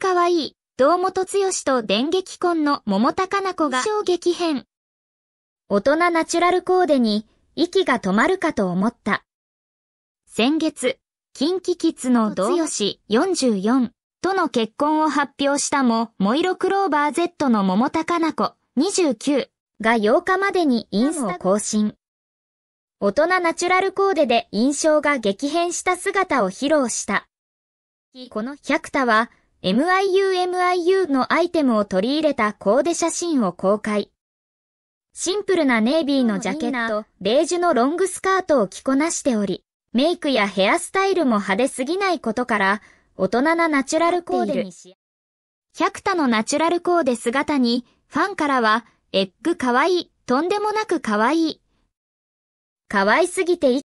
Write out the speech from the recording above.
可愛い、堂本剛と電撃婚の桃高菜子が衝撃編。大人ナチュラルコーデに息が止まるかと思った。先月、キンキキッズの堂吉44との結婚を発表したも、モイロクローバー Z の桃高菜子29が8日までにインス更新。大人ナチュラルコーデで印象が激変した姿を披露した。この百田は、MIUMIU のアイテムを取り入れたコーデ写真を公開。シンプルなネイビーのジャケット、ベージュのロングスカートを着こなしており、メイクやヘアスタイルも派手すぎないことから、大人なナチュラルコーデにし、百田のナチュラルコーデ姿に、ファンからは、エッグかわいい、とんでもなくかわいい。かわいすぎて